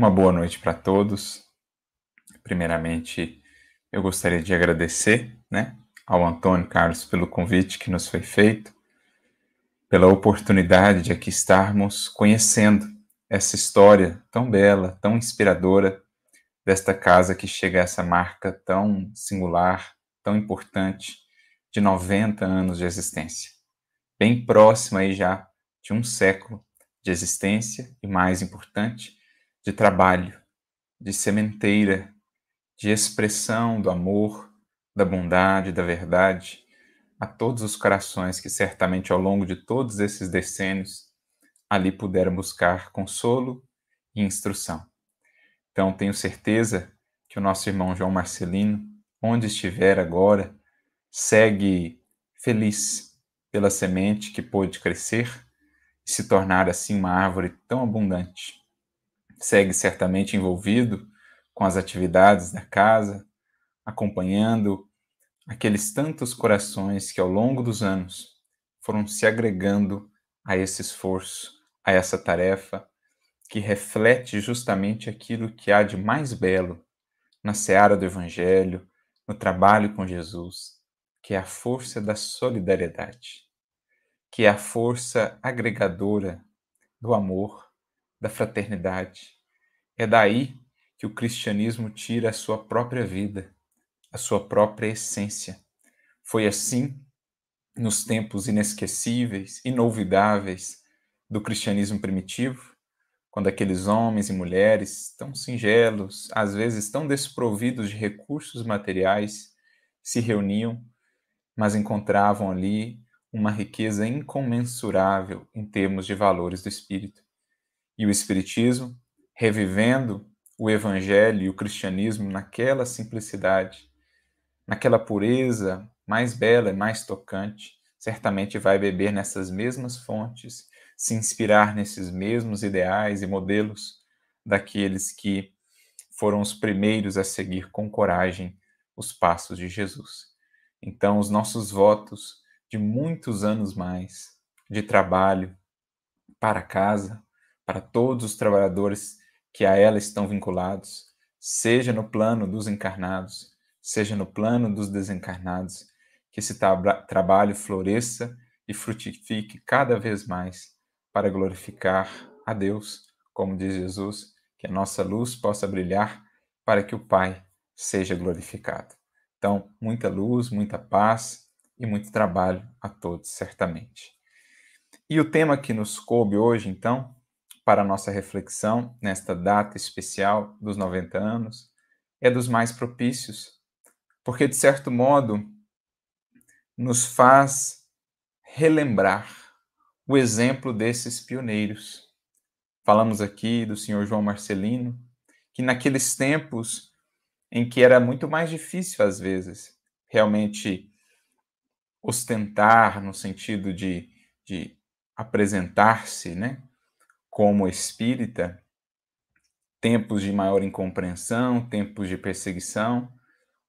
Uma boa noite para todos. Primeiramente, eu gostaria de agradecer né, ao Antônio Carlos pelo convite que nos foi feito, pela oportunidade de aqui estarmos conhecendo essa história tão bela, tão inspiradora desta casa que chega a essa marca tão singular, tão importante, de 90 anos de existência. Bem próxima aí já de um século de existência e, mais importante, de trabalho, de sementeira, de expressão do amor, da bondade, da verdade a todos os corações que certamente ao longo de todos esses decênios ali puderam buscar consolo e instrução. Então tenho certeza que o nosso irmão João Marcelino, onde estiver agora, segue feliz pela semente que pôde crescer e se tornar assim uma árvore tão abundante segue certamente envolvido com as atividades da casa, acompanhando aqueles tantos corações que ao longo dos anos foram se agregando a esse esforço, a essa tarefa que reflete justamente aquilo que há de mais belo na seara do Evangelho, no trabalho com Jesus, que é a força da solidariedade, que é a força agregadora do amor, da fraternidade, é daí que o cristianismo tira a sua própria vida, a sua própria essência. Foi assim, nos tempos inesquecíveis, inolvidáveis do cristianismo primitivo, quando aqueles homens e mulheres tão singelos, às vezes tão desprovidos de recursos materiais, se reuniam, mas encontravam ali uma riqueza incomensurável em termos de valores do espírito. E o espiritismo revivendo o evangelho e o cristianismo naquela simplicidade, naquela pureza mais bela e mais tocante, certamente vai beber nessas mesmas fontes, se inspirar nesses mesmos ideais e modelos daqueles que foram os primeiros a seguir com coragem os passos de Jesus. Então, os nossos votos de muitos anos mais de trabalho para casa, para todos os trabalhadores que a ela estão vinculados, seja no plano dos encarnados, seja no plano dos desencarnados, que esse trabalho floresça e frutifique cada vez mais para glorificar a Deus, como diz Jesus, que a nossa luz possa brilhar para que o Pai seja glorificado. Então, muita luz, muita paz e muito trabalho a todos, certamente. E o tema que nos coube hoje, então, para nossa reflexão nesta data especial dos 90 anos é dos mais propícios, porque de certo modo nos faz relembrar o exemplo desses pioneiros. Falamos aqui do senhor João Marcelino, que naqueles tempos em que era muito mais difícil às vezes realmente ostentar no sentido de, de apresentar-se, né? como espírita, tempos de maior incompreensão, tempos de perseguição,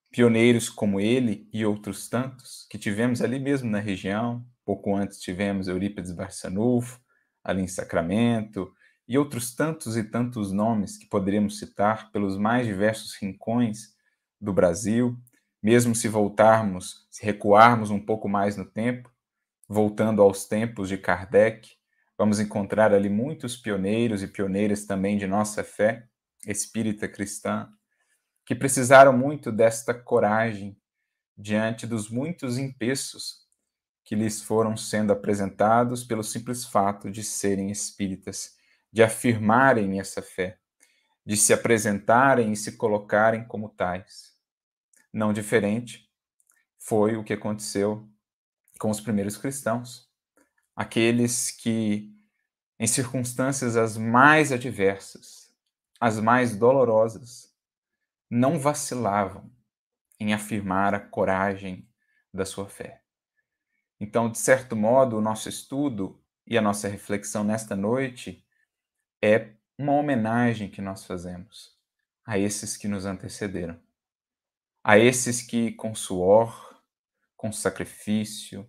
pioneiros como ele e outros tantos que tivemos ali mesmo na região. Pouco antes tivemos Eurípides Barçanufo, ali em Sacramento, e outros tantos e tantos nomes que poderíamos citar pelos mais diversos rincões do Brasil, mesmo se voltarmos, se recuarmos um pouco mais no tempo, voltando aos tempos de Kardec, Vamos encontrar ali muitos pioneiros e pioneiras também de nossa fé espírita cristã, que precisaram muito desta coragem diante dos muitos empeços que lhes foram sendo apresentados pelo simples fato de serem espíritas, de afirmarem essa fé, de se apresentarem e se colocarem como tais. Não diferente foi o que aconteceu com os primeiros cristãos aqueles que, em circunstâncias as mais adversas, as mais dolorosas, não vacilavam em afirmar a coragem da sua fé. Então, de certo modo, o nosso estudo e a nossa reflexão nesta noite é uma homenagem que nós fazemos a esses que nos antecederam, a esses que, com suor, com sacrifício,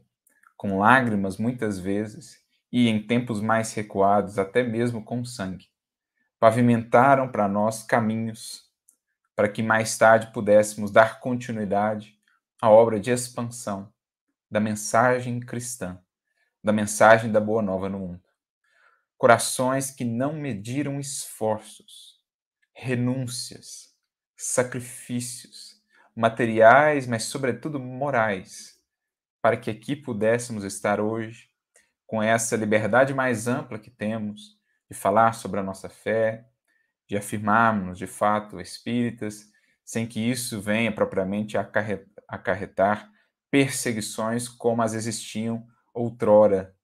com lágrimas muitas vezes e em tempos mais recuados até mesmo com sangue. Pavimentaram para nós caminhos para que mais tarde pudéssemos dar continuidade à obra de expansão da mensagem cristã, da mensagem da boa nova no mundo. Corações que não mediram esforços, renúncias, sacrifícios, materiais, mas sobretudo morais, para que aqui pudéssemos estar hoje, com essa liberdade mais ampla que temos de falar sobre a nossa fé, de afirmarmos de fato espíritas, sem que isso venha propriamente acarretar perseguições como as existiam outrora,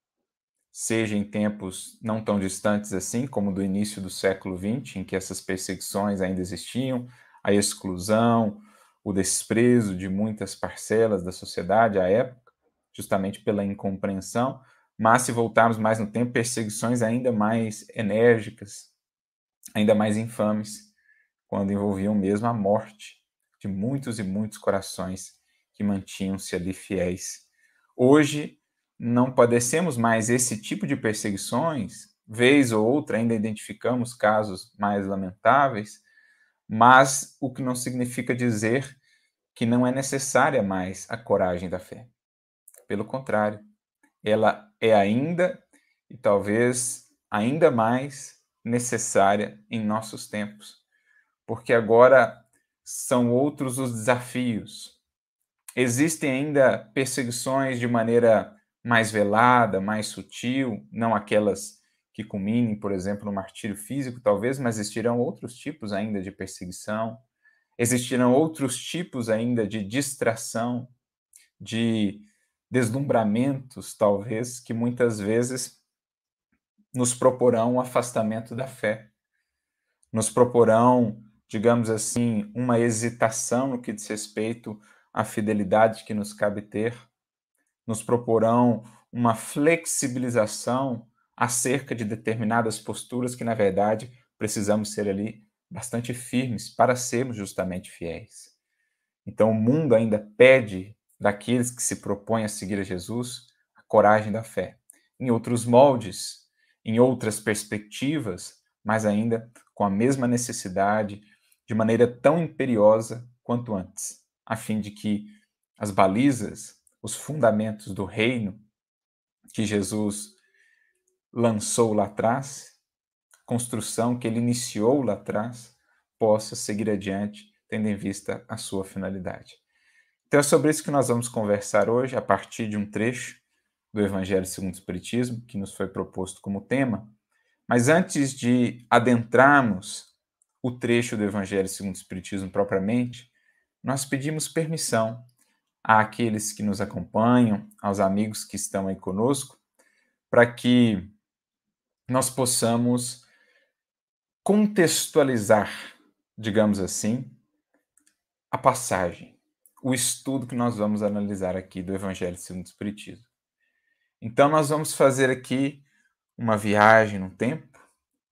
seja em tempos não tão distantes assim, como do início do século XX, em que essas perseguições ainda existiam, a exclusão, o desprezo de muitas parcelas da sociedade à época, justamente pela incompreensão, mas se voltarmos mais no tempo, perseguições ainda mais enérgicas, ainda mais infames, quando envolviam mesmo a morte de muitos e muitos corações que mantinham-se ali fiéis. Hoje, não padecemos mais esse tipo de perseguições, vez ou outra ainda identificamos casos mais lamentáveis, mas o que não significa dizer que não é necessária mais a coragem da fé. Pelo contrário, ela é ainda e talvez ainda mais necessária em nossos tempos, porque agora são outros os desafios. Existem ainda perseguições de maneira mais velada, mais sutil, não aquelas que culminem, por exemplo, no martírio físico, talvez, mas existirão outros tipos ainda de perseguição, existirão outros tipos ainda de distração, de deslumbramentos, talvez, que muitas vezes nos proporão um afastamento da fé, nos proporão, digamos assim, uma hesitação no que diz respeito à fidelidade que nos cabe ter, nos proporão uma flexibilização acerca de determinadas posturas que, na verdade, precisamos ser ali bastante firmes para sermos justamente fiéis. Então, o mundo ainda pede daqueles que se propõem a seguir a Jesus, a coragem da fé. Em outros moldes, em outras perspectivas, mas ainda com a mesma necessidade, de maneira tão imperiosa quanto antes, a fim de que as balizas, os fundamentos do reino que Jesus lançou lá atrás, construção que ele iniciou lá atrás, possa seguir adiante, tendo em vista a sua finalidade. Então é sobre isso que nós vamos conversar hoje, a partir de um trecho do Evangelho segundo o Espiritismo, que nos foi proposto como tema. Mas antes de adentrarmos o trecho do Evangelho segundo o Espiritismo propriamente, nós pedimos permissão àqueles que nos acompanham, aos amigos que estão aí conosco, para que nós possamos contextualizar, digamos assim, a passagem o estudo que nós vamos analisar aqui do Evangelho segundo o Espiritismo. Então, nós vamos fazer aqui uma viagem no tempo,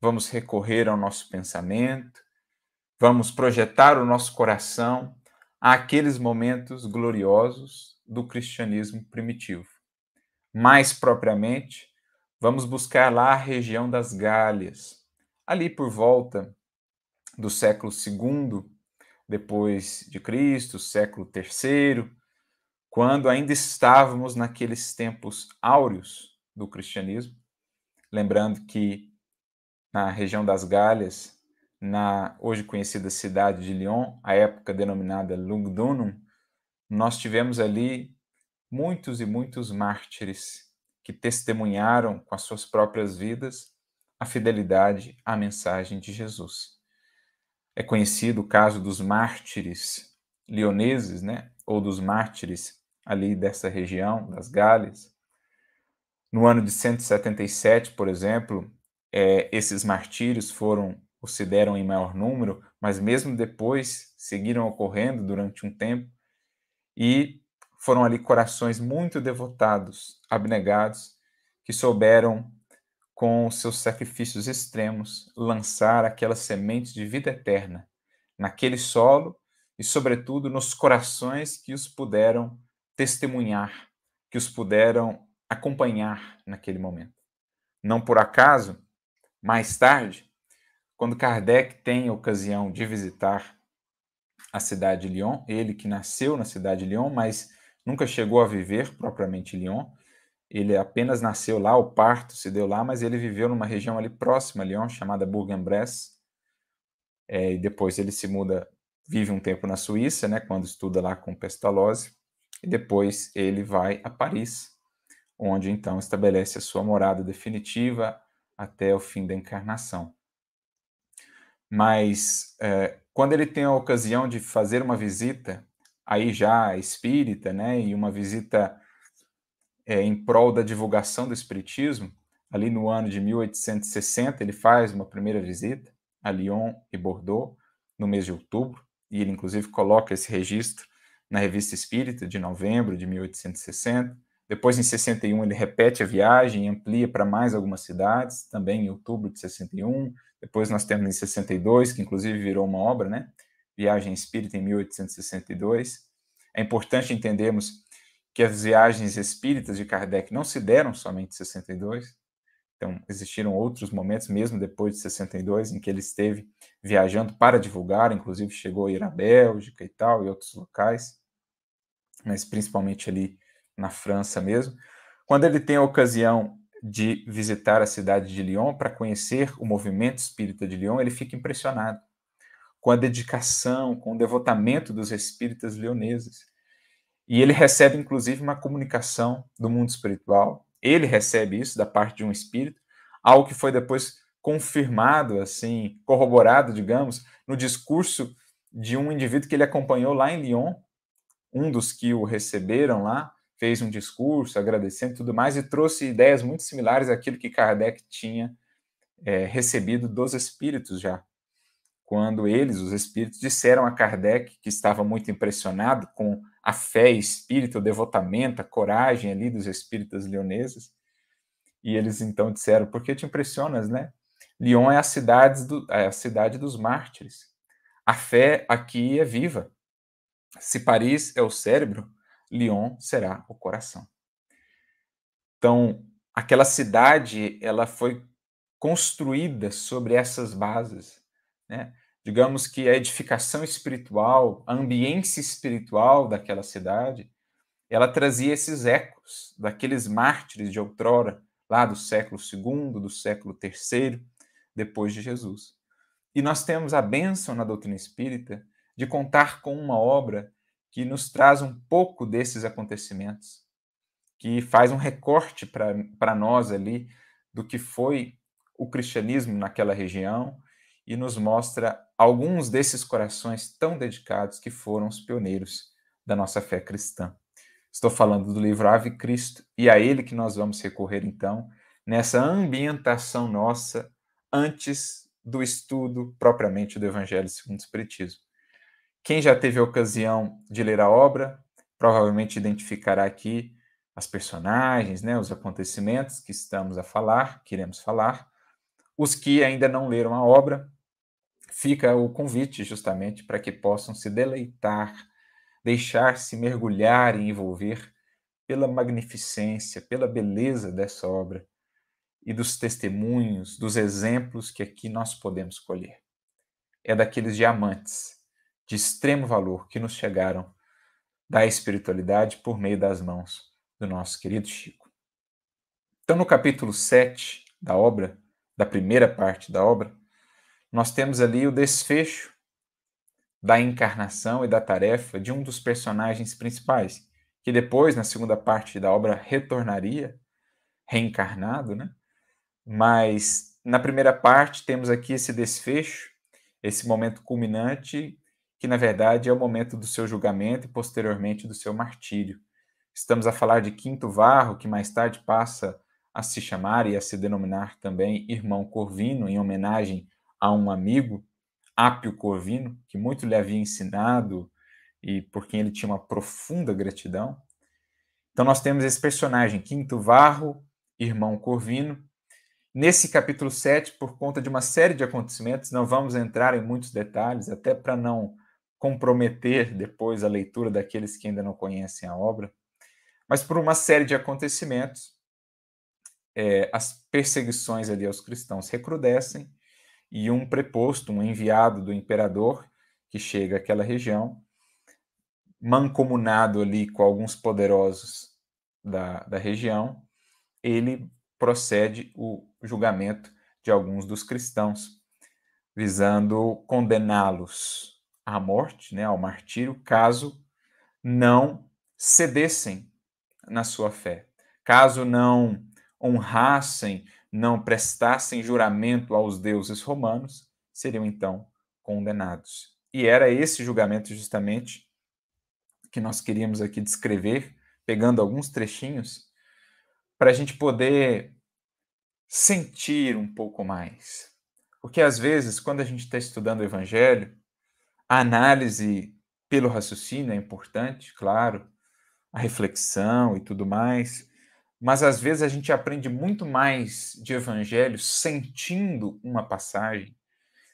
vamos recorrer ao nosso pensamento, vamos projetar o nosso coração àqueles momentos gloriosos do cristianismo primitivo. Mais propriamente, vamos buscar lá a região das Gálias, ali por volta do século II depois de Cristo, século III, quando ainda estávamos naqueles tempos áureos do cristianismo. Lembrando que na região das Galhas, na hoje conhecida cidade de Lyon, a época denominada Lugdunum, nós tivemos ali muitos e muitos mártires que testemunharam com as suas próprias vidas a fidelidade à mensagem de Jesus. É conhecido o caso dos mártires lioneses, né? ou dos mártires ali dessa região, das Gales. No ano de 177, por exemplo, é, esses martírios foram ou se deram em maior número, mas mesmo depois seguiram ocorrendo durante um tempo e foram ali corações muito devotados, abnegados, que souberam com seus sacrifícios extremos, lançar aquelas sementes de vida eterna naquele solo e, sobretudo, nos corações que os puderam testemunhar, que os puderam acompanhar naquele momento. Não por acaso, mais tarde, quando Kardec tem a ocasião de visitar a cidade de Lyon, ele que nasceu na cidade de Lyon, mas nunca chegou a viver propriamente em Lyon, ele apenas nasceu lá, o parto se deu lá, mas ele viveu numa região ali próxima a Lyon, chamada Bourg-en-Bresse. É, e depois ele se muda, vive um tempo na Suíça, né, quando estuda lá com Pestalozzi. E depois ele vai a Paris, onde então estabelece a sua morada definitiva até o fim da encarnação. Mas é, quando ele tem a ocasião de fazer uma visita, aí já espírita, né, e uma visita é, em prol da divulgação do Espiritismo, ali no ano de 1860, ele faz uma primeira visita a Lyon e Bordeaux, no mês de outubro, e ele inclusive coloca esse registro na Revista Espírita, de novembro de 1860. Depois, em 61, ele repete a viagem e amplia para mais algumas cidades, também em outubro de 61. Depois nós temos em 62, que inclusive virou uma obra, né? Viagem Espírita, em 1862. É importante entendermos que as viagens espíritas de Kardec não se deram somente em 62, então existiram outros momentos, mesmo depois de 62, em que ele esteve viajando para divulgar, inclusive chegou a ir à Bélgica e tal, e outros locais, mas principalmente ali na França mesmo. Quando ele tem a ocasião de visitar a cidade de Lyon para conhecer o movimento espírita de Lyon, ele fica impressionado com a dedicação, com o devotamento dos espíritas leoneses. E ele recebe, inclusive, uma comunicação do mundo espiritual. Ele recebe isso da parte de um espírito, algo que foi depois confirmado, assim, corroborado, digamos, no discurso de um indivíduo que ele acompanhou lá em Lyon. Um dos que o receberam lá fez um discurso agradecendo e tudo mais e trouxe ideias muito similares àquilo que Kardec tinha é, recebido dos espíritos já. Quando eles, os espíritos, disseram a Kardec que estava muito impressionado com a fé, espírito, o devotamento, a coragem ali dos espíritas leoneses. E eles então disseram: Por que te impressionas, né? Lyon é a cidade, do, é a cidade dos mártires. A fé aqui é viva. Se Paris é o cérebro, Lyon será o coração. Então, aquela cidade, ela foi construída sobre essas bases, né? digamos que a edificação espiritual, a ambiência espiritual daquela cidade, ela trazia esses ecos daqueles mártires de outrora, lá do século II, do século III, depois de Jesus. E nós temos a bênção na doutrina espírita de contar com uma obra que nos traz um pouco desses acontecimentos, que faz um recorte para nós ali do que foi o cristianismo naquela região, e nos mostra alguns desses corações tão dedicados que foram os pioneiros da nossa fé cristã. Estou falando do livro Ave Cristo e é a ele que nós vamos recorrer então nessa ambientação nossa antes do estudo propriamente do Evangelho segundo o Espiritismo. Quem já teve a ocasião de ler a obra provavelmente identificará aqui as personagens, né, os acontecimentos que estamos a falar, queremos falar. Os que ainda não leram a obra fica o convite justamente para que possam se deleitar, deixar-se mergulhar e envolver pela magnificência, pela beleza dessa obra e dos testemunhos, dos exemplos que aqui nós podemos colher. É daqueles diamantes de extremo valor que nos chegaram da espiritualidade por meio das mãos do nosso querido Chico. Então, no capítulo 7 da obra, da primeira parte da obra, nós temos ali o desfecho da encarnação e da tarefa de um dos personagens principais, que depois, na segunda parte da obra, retornaria reencarnado, né? Mas na primeira parte temos aqui esse desfecho, esse momento culminante, que na verdade é o momento do seu julgamento e posteriormente do seu martírio. Estamos a falar de Quinto Varro, que mais tarde passa a se chamar e a se denominar também Irmão Corvino, em homenagem a um amigo, Apio Corvino, que muito lhe havia ensinado e por quem ele tinha uma profunda gratidão. Então nós temos esse personagem, Quinto Varro, irmão Corvino. Nesse capítulo 7, por conta de uma série de acontecimentos, não vamos entrar em muitos detalhes, até para não comprometer depois a leitura daqueles que ainda não conhecem a obra, mas por uma série de acontecimentos, é, as perseguições ali aos cristãos recrudescem e um preposto, um enviado do imperador, que chega àquela região, mancomunado ali com alguns poderosos da, da região, ele procede o julgamento de alguns dos cristãos, visando condená-los à morte, né, ao martírio, caso não cedessem na sua fé, caso não honrassem não prestassem juramento aos deuses romanos, seriam então condenados. E era esse julgamento justamente que nós queríamos aqui descrever, pegando alguns trechinhos, para a gente poder sentir um pouco mais. Porque às vezes, quando a gente está estudando o Evangelho, a análise pelo raciocínio é importante, claro, a reflexão e tudo mais, mas às vezes a gente aprende muito mais de evangelho sentindo uma passagem,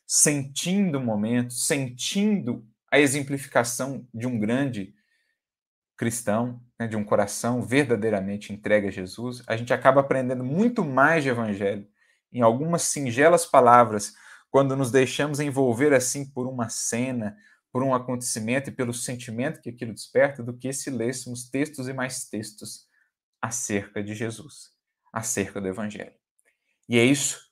sentindo o um momento, sentindo a exemplificação de um grande cristão, né, de um coração verdadeiramente entregue a Jesus. A gente acaba aprendendo muito mais de evangelho em algumas singelas palavras quando nos deixamos envolver assim por uma cena, por um acontecimento e pelo sentimento que aquilo desperta, do que se lêssemos textos e mais textos acerca de Jesus, acerca do Evangelho. E é isso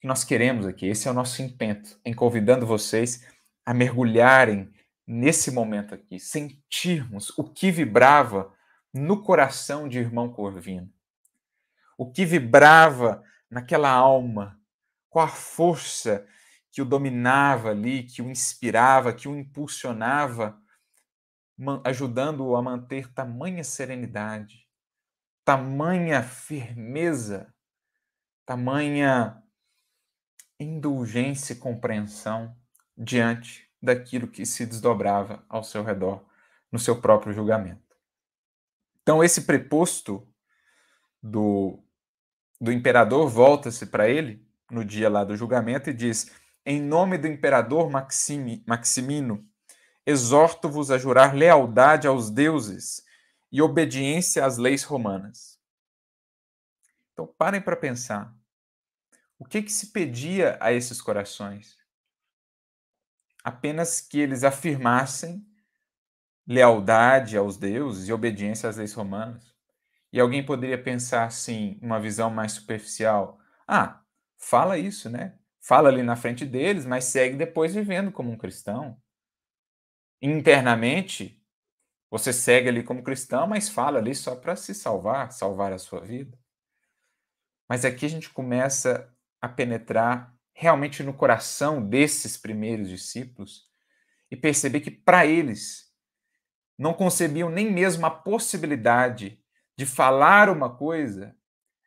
que nós queremos aqui, esse é o nosso intento, em convidando vocês a mergulharem nesse momento aqui, sentirmos o que vibrava no coração de irmão Corvino, o que vibrava naquela alma, qual a força que o dominava ali, que o inspirava, que o impulsionava, ajudando-o a manter tamanha serenidade, tamanha firmeza, tamanha indulgência e compreensão diante daquilo que se desdobrava ao seu redor no seu próprio julgamento. Então, esse preposto do, do imperador volta-se para ele no dia lá do julgamento e diz: Em nome do imperador Maximi, Maximino, exorto-vos a jurar lealdade aos deuses e obediência às leis romanas. Então, parem para pensar. O que, que se pedia a esses corações? Apenas que eles afirmassem lealdade aos deuses e obediência às leis romanas. E alguém poderia pensar assim, uma visão mais superficial: ah, fala isso, né? Fala ali na frente deles, mas segue depois vivendo como um cristão. Internamente, você segue ali como cristão, mas fala ali só para se salvar, salvar a sua vida. Mas aqui a gente começa a penetrar realmente no coração desses primeiros discípulos e perceber que para eles não concebiam nem mesmo a possibilidade de falar uma coisa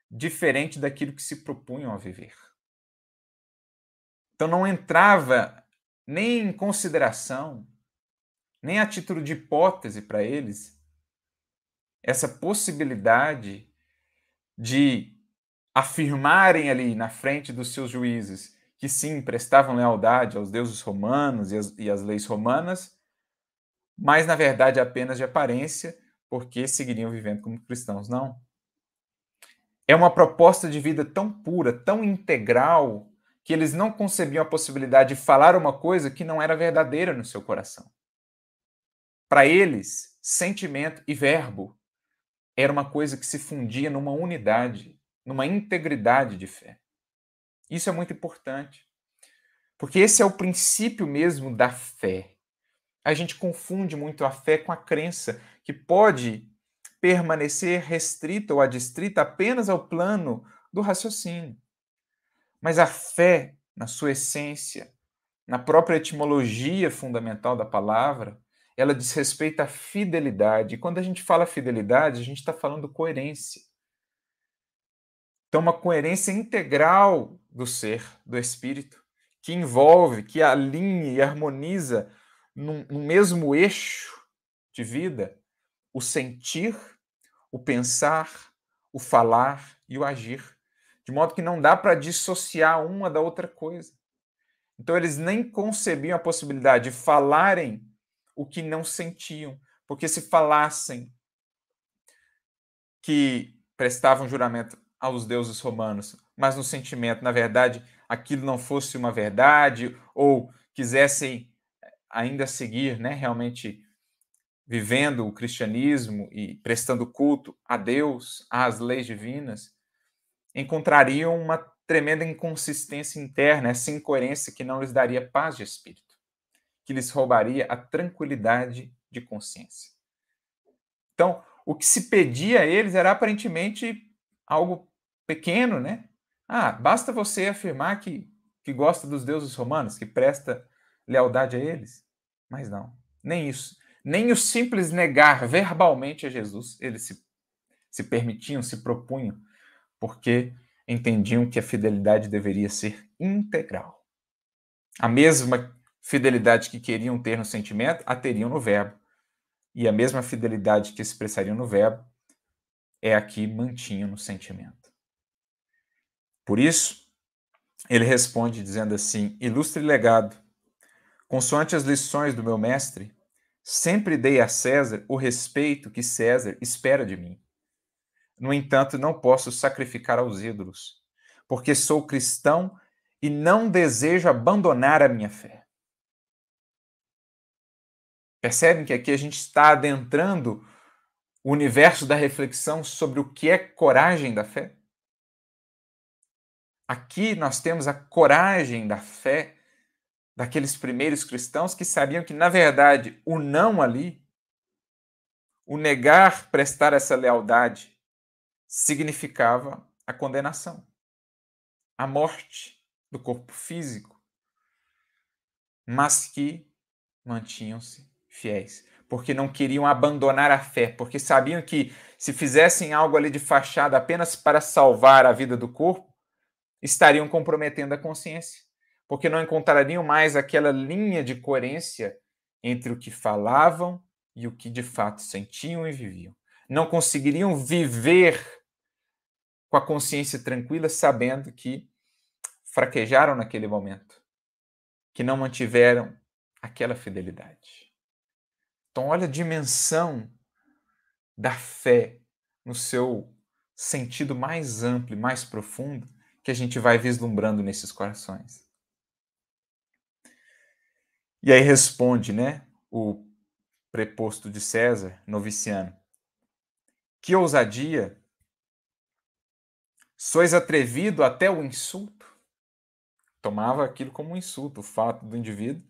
diferente daquilo que se propunham a viver. Então não entrava nem em consideração nem a título de hipótese para eles, essa possibilidade de afirmarem ali na frente dos seus juízes que sim, prestavam lealdade aos deuses romanos e às, e às leis romanas, mas na verdade apenas de aparência, porque seguiriam vivendo como cristãos. Não. É uma proposta de vida tão pura, tão integral, que eles não concebiam a possibilidade de falar uma coisa que não era verdadeira no seu coração. Para eles, sentimento e verbo era uma coisa que se fundia numa unidade, numa integridade de fé. Isso é muito importante, porque esse é o princípio mesmo da fé. A gente confunde muito a fé com a crença, que pode permanecer restrita ou adstrita apenas ao plano do raciocínio. Mas a fé, na sua essência, na própria etimologia fundamental da palavra, ela diz respeito à fidelidade. E quando a gente fala fidelidade, a gente está falando coerência. Então, uma coerência integral do ser, do espírito, que envolve, que alinha e harmoniza num, num mesmo eixo de vida o sentir, o pensar, o falar e o agir. De modo que não dá para dissociar uma da outra coisa. Então, eles nem concebiam a possibilidade de falarem o que não sentiam, porque se falassem que prestavam juramento aos deuses romanos, mas no sentimento, na verdade, aquilo não fosse uma verdade, ou quisessem eh, ainda seguir, né, realmente vivendo o cristianismo e prestando culto a Deus, às leis divinas, encontrariam uma tremenda inconsistência interna, essa incoerência que não lhes daria paz de espírito que lhes roubaria a tranquilidade de consciência. Então, o que se pedia a eles era aparentemente algo pequeno, né? Ah, basta você afirmar que, que gosta dos deuses romanos, que presta lealdade a eles. Mas não, nem isso. Nem o simples negar verbalmente a Jesus eles se, se permitiam, se propunham, porque entendiam que a fidelidade deveria ser integral. A mesma fidelidade que queriam ter no sentimento, a teriam no verbo. E a mesma fidelidade que expressariam no verbo é a que mantinham no sentimento. Por isso, ele responde dizendo assim: Ilustre legado, consoante as lições do meu mestre, sempre dei a César o respeito que César espera de mim. No entanto, não posso sacrificar aos ídolos, porque sou cristão e não desejo abandonar a minha fé. Percebem que aqui a gente está adentrando o universo da reflexão sobre o que é coragem da fé? Aqui nós temos a coragem da fé daqueles primeiros cristãos que sabiam que, na verdade, o não ali, o negar prestar essa lealdade, significava a condenação, a morte do corpo físico, mas que mantinham-se fiéis, porque não queriam abandonar a fé, porque sabiam que se fizessem algo ali de fachada apenas para salvar a vida do corpo, estariam comprometendo a consciência, porque não encontrariam mais aquela linha de coerência entre o que falavam e o que de fato sentiam e viviam. Não conseguiriam viver com a consciência tranquila, sabendo que fraquejaram naquele momento, que não mantiveram aquela fidelidade. Então, olha a dimensão da fé no seu sentido mais amplo e mais profundo que a gente vai vislumbrando nesses corações. E aí responde, né, o preposto de César, noviciano. Que ousadia! Sois atrevido até o insulto? Tomava aquilo como um insulto, o fato do indivíduo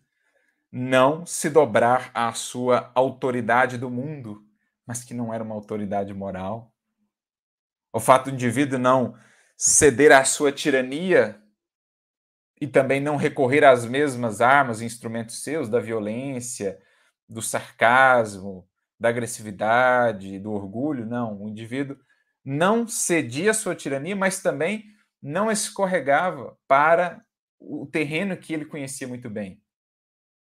não se dobrar à sua autoridade do mundo, mas que não era uma autoridade moral. O fato do indivíduo não ceder à sua tirania e também não recorrer às mesmas armas e instrumentos seus da violência, do sarcasmo, da agressividade, do orgulho, não. O indivíduo não cedia à sua tirania, mas também não escorregava para o terreno que ele conhecia muito bem,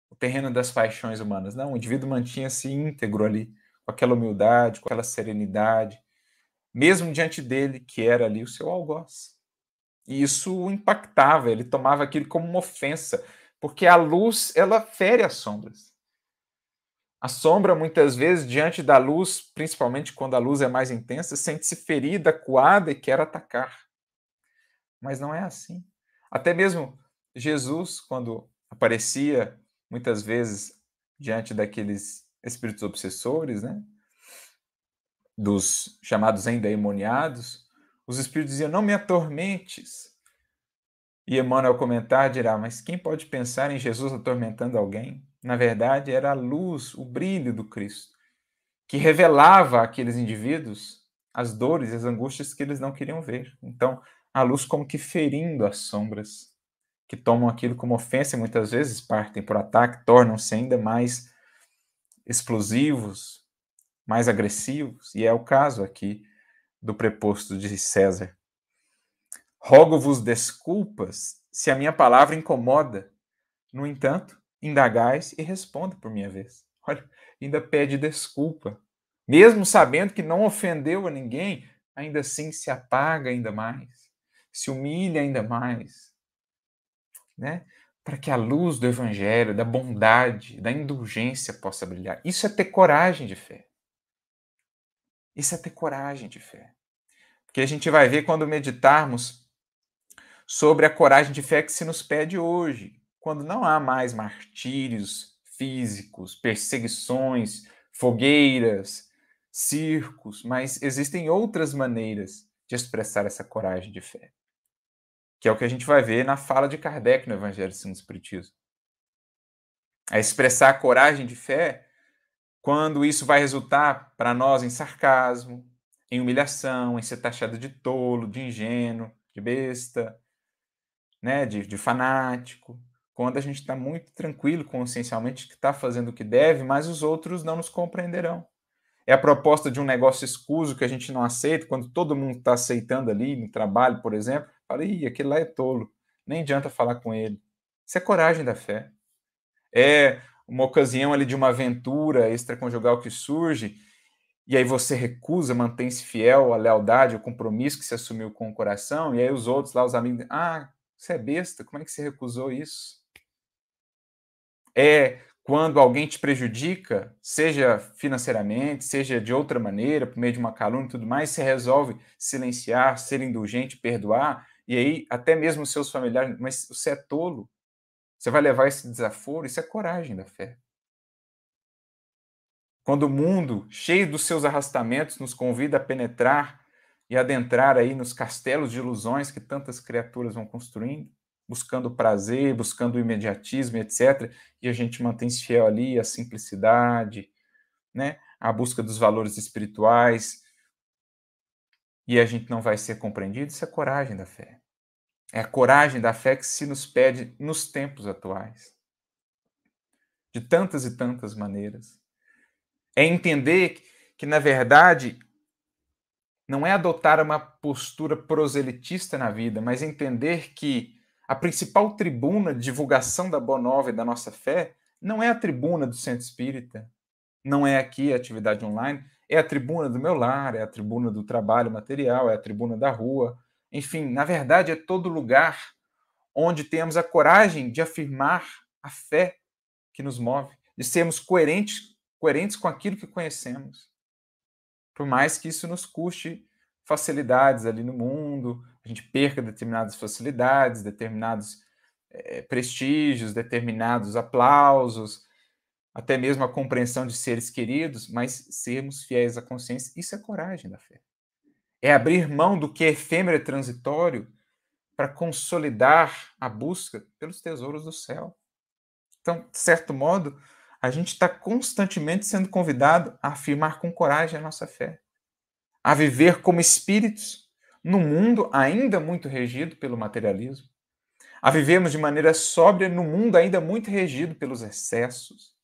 o terreno das paixões humanas. Não, o indivíduo mantinha-se íntegro ali, com aquela humildade, com aquela serenidade, mesmo diante dele, que era ali o seu algoz. E isso o impactava, ele tomava aquilo como uma ofensa, porque a luz, ela fere as sombras. A sombra, muitas vezes, diante da luz, principalmente quando a luz é mais intensa, sente-se ferida, coada e quer atacar. Mas não é assim. Até mesmo Jesus, quando aparecia muitas vezes diante daqueles espíritos obsessores, né? dos chamados endemoniados, os espíritos diziam: Não me atormentes. E Emmanuel comentar dirá: Mas quem pode pensar em Jesus atormentando alguém? Na verdade, era a luz, o brilho do Cristo, que revelava àqueles indivíduos as dores e as angústias que eles não queriam ver. Então, a luz como que ferindo as sombras que tomam aquilo como ofensa e muitas vezes partem por ataque, tornam-se ainda mais explosivos, mais agressivos, e é o caso aqui do preposto de César. Rogo-vos desculpas se a minha palavra incomoda. No entanto, indagais e responda por minha vez. Olha, ainda pede desculpa. Mesmo sabendo que não ofendeu a ninguém, ainda assim se apaga ainda mais, se humilha ainda mais né? para que a luz do Evangelho, da bondade, da indulgência possa brilhar. Isso é ter coragem de fé. Isso é ter coragem de fé. Porque a gente vai ver quando meditarmos sobre a coragem de fé que se nos pede hoje, quando não há mais martírios físicos, perseguições, fogueiras, circos, mas existem outras maneiras de expressar essa coragem de fé que é o que a gente vai ver na fala de Kardec no Evangelho segundo o Espiritismo. É expressar a coragem de fé quando isso vai resultar para nós em sarcasmo, em humilhação, em ser taxado de tolo, de ingênuo, de besta, né, de, de fanático. Quando a gente está muito tranquilo consciencialmente que está fazendo o que deve, mas os outros não nos compreenderão é a proposta de um negócio escuso que a gente não aceita, quando todo mundo está aceitando ali no trabalho, por exemplo, Fala, ih, aquele lá é tolo. Nem adianta falar com ele. Isso é coragem da fé. É uma ocasião ali de uma aventura extraconjugal que surge, e aí você recusa, mantém-se fiel à lealdade, ao compromisso que se assumiu com o coração, e aí os outros lá, os amigos, ah, você é besta, como é que você recusou isso? É quando alguém te prejudica, seja financeiramente, seja de outra maneira, por meio de uma calúnia e tudo mais, você resolve silenciar, ser indulgente, perdoar, e aí, até mesmo seus familiares, mas você é tolo, você vai levar esse desaforo, isso é coragem da fé. Quando o mundo, cheio dos seus arrastamentos, nos convida a penetrar e adentrar aí nos castelos de ilusões que tantas criaturas vão construindo, buscando prazer, buscando o imediatismo, etc. E a gente mantém-se fiel ali a simplicidade, né? A busca dos valores espirituais, e a gente não vai ser compreendido, isso é coragem da fé. É a coragem da fé que se nos pede nos tempos atuais. De tantas e tantas maneiras. É entender que, que na verdade, não é adotar uma postura proselitista na vida, mas entender que a principal tribuna de divulgação da boa nova e da nossa fé não é a tribuna do centro espírita, não é aqui a atividade online, é a tribuna do meu lar, é a tribuna do trabalho material, é a tribuna da rua. Enfim, na verdade, é todo lugar onde temos a coragem de afirmar a fé que nos move, de sermos coerentes, coerentes com aquilo que conhecemos. Por mais que isso nos custe facilidades ali no mundo, a gente perca determinadas facilidades, determinados é, prestígios, determinados aplausos, até mesmo a compreensão de seres queridos, mas sermos fiéis à consciência, isso é coragem da fé. É abrir mão do que é efêmero e transitório para consolidar a busca pelos tesouros do céu. Então, de certo modo, a gente está constantemente sendo convidado a afirmar com coragem a nossa fé, a viver como espíritos num mundo ainda muito regido pelo materialismo, a vivermos de maneira sóbria num mundo ainda muito regido pelos excessos,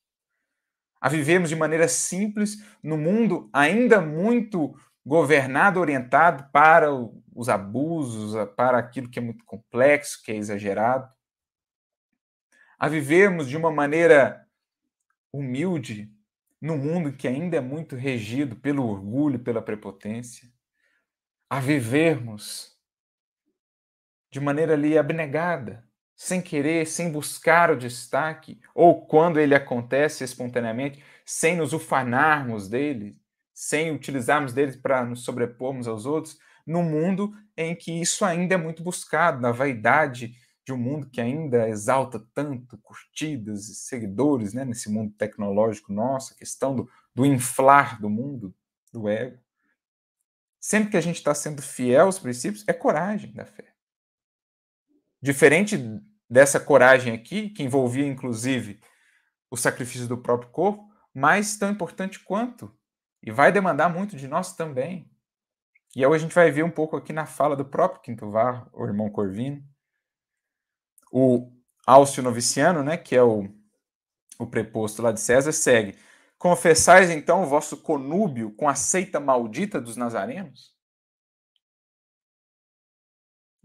a vivermos de maneira simples no mundo ainda muito governado, orientado para os abusos, para aquilo que é muito complexo, que é exagerado, a vivermos de uma maneira humilde no mundo que ainda é muito regido pelo orgulho, pela prepotência, a vivermos de maneira ali abnegada, sem querer, sem buscar o destaque, ou quando ele acontece espontaneamente, sem nos ufanarmos dele, sem utilizarmos dele para nos sobrepormos aos outros, no mundo em que isso ainda é muito buscado, na vaidade de um mundo que ainda exalta tanto curtidas e seguidores, né, nesse mundo tecnológico nosso, a questão do, do inflar do mundo, do ego. Sempre que a gente está sendo fiel aos princípios, é coragem da fé. Diferente dessa coragem aqui, que envolvia inclusive o sacrifício do próprio corpo, mas tão importante quanto, e vai demandar muito de nós também. E hoje a gente vai ver um pouco aqui na fala do próprio Quinto Var, o irmão Corvino, o Álcio Noviciano, né, que é o, o preposto lá de César, segue. Confessais então o vosso conúbio com a seita maldita dos nazarenos?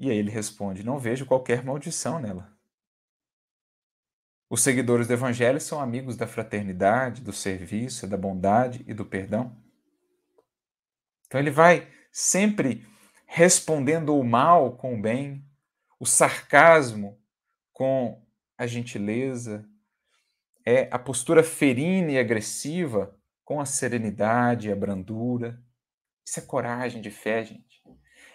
E aí ele responde: Não vejo qualquer maldição nela. Os seguidores do Evangelho são amigos da fraternidade, do serviço, da bondade e do perdão. Então ele vai sempre respondendo o mal com o bem, o sarcasmo com a gentileza, é a postura ferina e agressiva com a serenidade e a brandura. Isso é coragem de fé, gente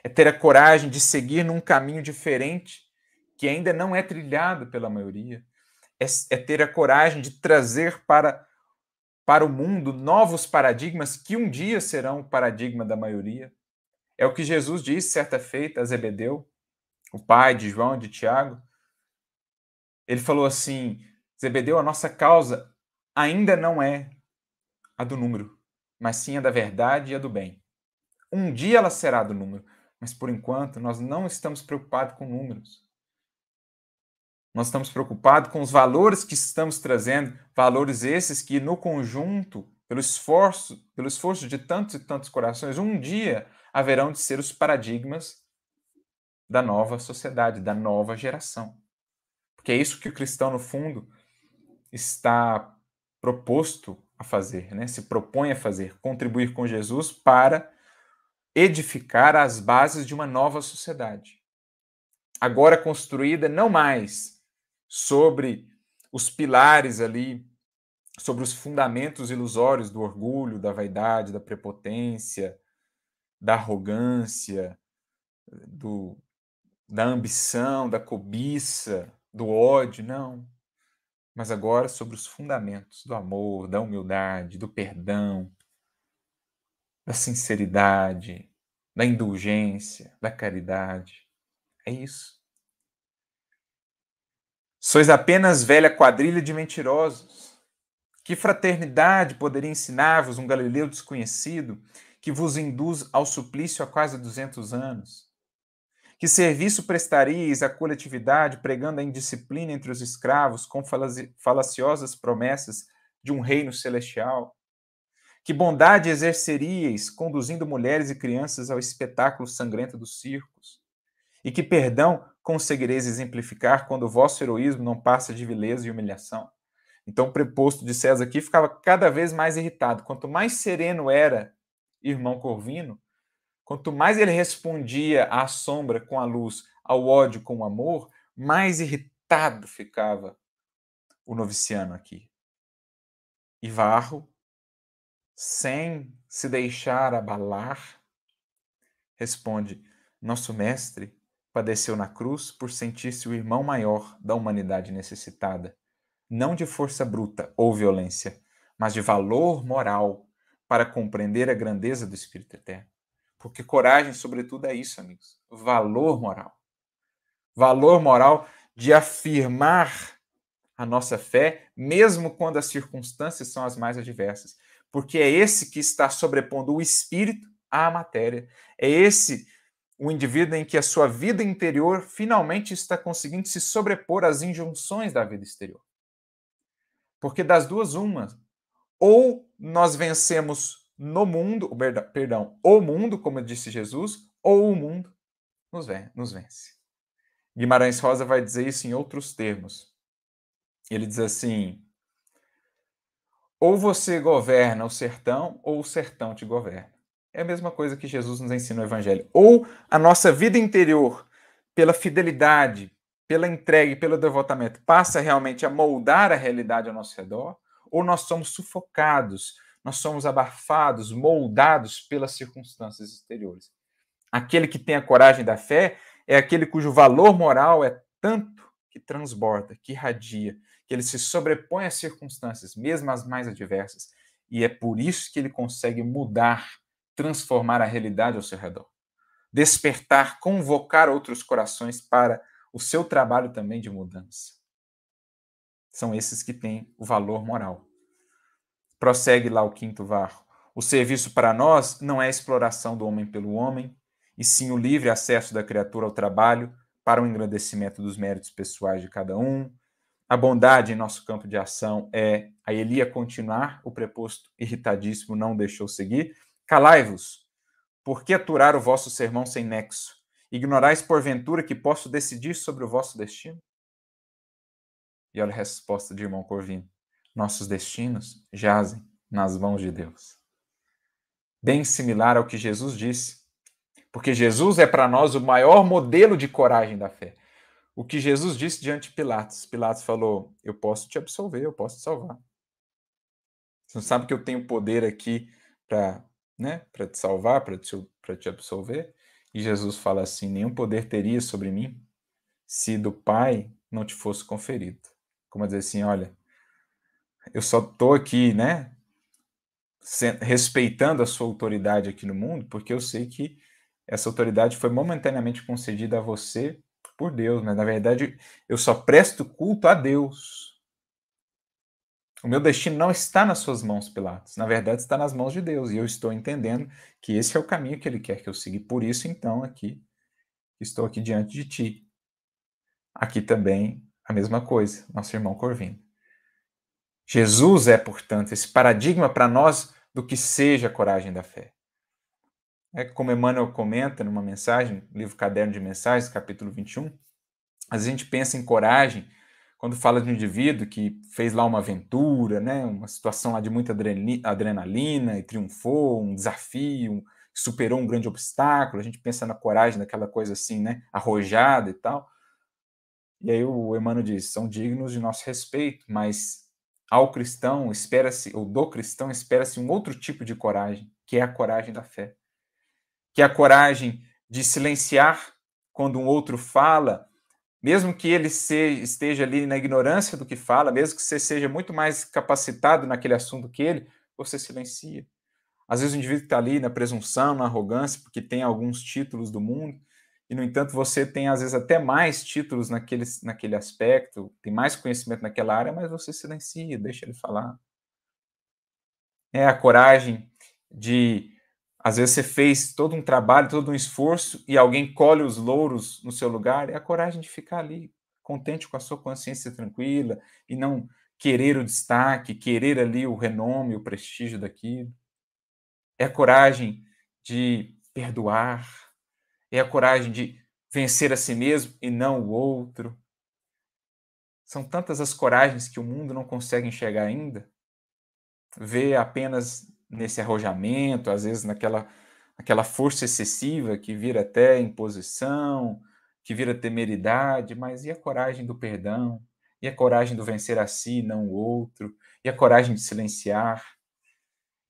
é ter a coragem de seguir num caminho diferente que ainda não é trilhado pela maioria, é, é ter a coragem de trazer para, para o mundo novos paradigmas que um dia serão o paradigma da maioria. É o que Jesus disse certa feita a Zebedeu, o pai de João, de Tiago. Ele falou assim: Zebedeu, a nossa causa ainda não é a do número, mas sim a da verdade e a do bem. Um dia ela será do número, mas por enquanto, nós não estamos preocupados com números. Nós estamos preocupados com os valores que estamos trazendo, valores esses que, no conjunto, pelo esforço, pelo esforço de tantos e tantos corações, um dia haverão de ser os paradigmas da nova sociedade, da nova geração. Porque é isso que o cristão, no fundo, está proposto a fazer, né? se propõe a fazer, contribuir com Jesus para edificar as bases de uma nova sociedade. Agora construída não mais sobre os pilares ali, sobre os fundamentos ilusórios do orgulho, da vaidade, da prepotência, da arrogância, do, da ambição, da cobiça, do ódio, não. Mas agora sobre os fundamentos do amor, da humildade, do perdão, da sinceridade, da indulgência, da caridade. É isso. Sois apenas velha quadrilha de mentirosos. Que fraternidade poderia ensinar-vos um galileu desconhecido que vos induz ao suplício há quase 200 anos? Que serviço prestaríeis à coletividade pregando a indisciplina entre os escravos com falaciosas promessas de um reino celestial? Que bondade exerceríeis conduzindo mulheres e crianças ao espetáculo sangrento dos circos? E que perdão conseguireis exemplificar quando o vosso heroísmo não passa de vileza e humilhação? Então, o preposto de César aqui ficava cada vez mais irritado. Quanto mais sereno era irmão Corvino, quanto mais ele respondia à sombra com a luz, ao ódio com o amor, mais irritado ficava o noviciano aqui. E Varro sem se deixar abalar? Responde: Nosso Mestre padeceu na cruz por sentir-se o irmão maior da humanidade necessitada, não de força bruta ou violência, mas de valor moral para compreender a grandeza do Espírito Eterno. Porque coragem, sobretudo, é isso, amigos: valor moral. Valor moral de afirmar a nossa fé, mesmo quando as circunstâncias são as mais adversas porque é esse que está sobrepondo o espírito à matéria. É esse o indivíduo em que a sua vida interior finalmente está conseguindo se sobrepor às injunções da vida exterior. Porque das duas, uma, ou nós vencemos no mundo, perdão, o mundo, como disse Jesus, ou o mundo nos vence. Guimarães Rosa vai dizer isso em outros termos. Ele diz assim: ou você governa o sertão, ou o sertão te governa. É a mesma coisa que Jesus nos ensina no Evangelho. Ou a nossa vida interior, pela fidelidade, pela entrega e pelo devotamento, passa realmente a moldar a realidade ao nosso redor, ou nós somos sufocados, nós somos abafados, moldados pelas circunstâncias exteriores. Aquele que tem a coragem da fé é aquele cujo valor moral é tanto que transborda, que irradia, que ele se sobrepõe às circunstâncias, mesmo as mais adversas, e é por isso que ele consegue mudar, transformar a realidade ao seu redor. Despertar, convocar outros corações para o seu trabalho também de mudança. São esses que têm o valor moral. Prossegue lá o quinto varro. O serviço para nós não é a exploração do homem pelo homem, e sim o livre acesso da criatura ao trabalho para o engrandecimento dos méritos pessoais de cada um, a bondade em nosso campo de ação é a Elia continuar, o preposto irritadíssimo não deixou seguir. Calai-vos, por que aturar o vosso sermão sem nexo? Ignorais porventura que posso decidir sobre o vosso destino? E olha a resposta de irmão Corvino: Nossos destinos jazem nas mãos de Deus. Bem similar ao que Jesus disse, porque Jesus é para nós o maior modelo de coragem da fé o que Jesus disse diante de Pilatos. Pilatos falou: Eu posso te absolver, eu posso te salvar. Você não sabe que eu tenho poder aqui para né, te salvar, para te, te absolver? E Jesus fala assim: Nenhum poder teria sobre mim se do Pai não te fosse conferido. Como dizer assim: Olha, eu só estou aqui, né? Respeitando a sua autoridade aqui no mundo, porque eu sei que essa autoridade foi momentaneamente concedida a você por Deus, mas né? na verdade eu só presto culto a Deus. O meu destino não está nas suas mãos, Pilatos. Na verdade, está nas mãos de Deus. E eu estou entendendo que esse é o caminho que ele quer que eu siga. E por isso, então, aqui, estou aqui diante de ti. Aqui também a mesma coisa, nosso irmão Corvino. Jesus é, portanto, esse paradigma para nós do que seja a coragem da fé é como Emmanuel comenta numa mensagem, livro Caderno de Mensagens, capítulo 21, às vezes a gente pensa em coragem quando fala de um indivíduo que fez lá uma aventura, né, uma situação lá de muita adrenalina e triunfou, um desafio, superou um grande obstáculo, a gente pensa na coragem daquela coisa assim, né, arrojada e tal. E aí o Emmanuel diz: são dignos de nosso respeito, mas ao cristão espera-se, ou do cristão espera-se um outro tipo de coragem, que é a coragem da fé que é a coragem de silenciar quando um outro fala, mesmo que ele se, esteja ali na ignorância do que fala, mesmo que você seja muito mais capacitado naquele assunto que ele, você silencia. Às vezes o indivíduo está ali na presunção, na arrogância, porque tem alguns títulos do mundo, e no entanto você tem às vezes até mais títulos naquele, naquele aspecto, tem mais conhecimento naquela área, mas você silencia, deixa ele falar. É a coragem de às vezes você fez todo um trabalho, todo um esforço e alguém colhe os louros no seu lugar, é a coragem de ficar ali, contente com a sua consciência tranquila e não querer o destaque, querer ali o renome, o prestígio daquilo. É a coragem de perdoar, é a coragem de vencer a si mesmo e não o outro. São tantas as coragens que o mundo não consegue enxergar ainda. Vê apenas nesse arrojamento, às vezes naquela, aquela força excessiva que vira até imposição, que vira temeridade, mas e a coragem do perdão? E a coragem do vencer a si, não o outro? E a coragem de silenciar?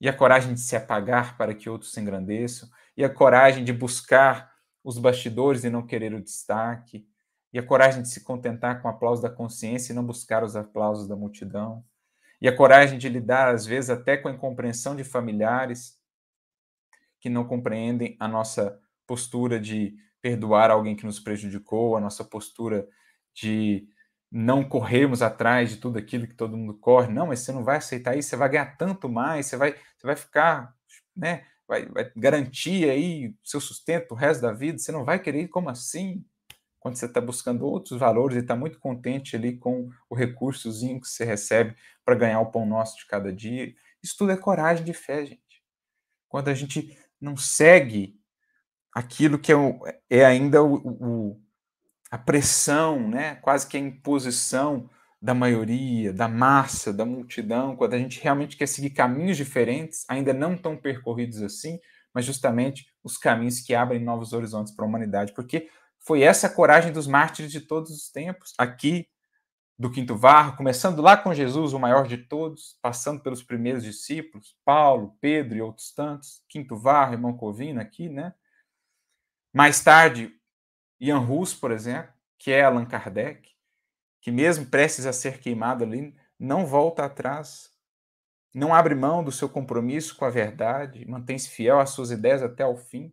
E a coragem de se apagar para que outros se engrandeçam? E a coragem de buscar os bastidores e não querer o destaque? E a coragem de se contentar com o aplauso da consciência e não buscar os aplausos da multidão? e a coragem de lidar, às vezes, até com a incompreensão de familiares que não compreendem a nossa postura de perdoar alguém que nos prejudicou, a nossa postura de não corrermos atrás de tudo aquilo que todo mundo corre. Não, mas você não vai aceitar isso, você vai ganhar tanto mais, você vai, você vai ficar, né? Vai, vai garantir aí seu sustento o resto da vida, você não vai querer, como assim? quando você está buscando outros valores e está muito contente ali com o recursozinho que você recebe para ganhar o pão nosso de cada dia. Isso tudo é coragem de fé, gente. Quando a gente não segue aquilo que é, o, é ainda o, o, a pressão, né? quase que a imposição da maioria, da massa, da multidão, quando a gente realmente quer seguir caminhos diferentes, ainda não tão percorridos assim, mas justamente os caminhos que abrem novos horizontes para a humanidade, porque foi essa a coragem dos mártires de todos os tempos, aqui do Quinto Varro, começando lá com Jesus, o maior de todos, passando pelos primeiros discípulos, Paulo, Pedro e outros tantos, Quinto Varro, irmão Covina aqui, né? Mais tarde, Ian Hus, por exemplo, que é Allan Kardec, que mesmo prestes a ser queimado ali, não volta atrás, não abre mão do seu compromisso com a verdade, mantém-se fiel às suas ideias até ao fim,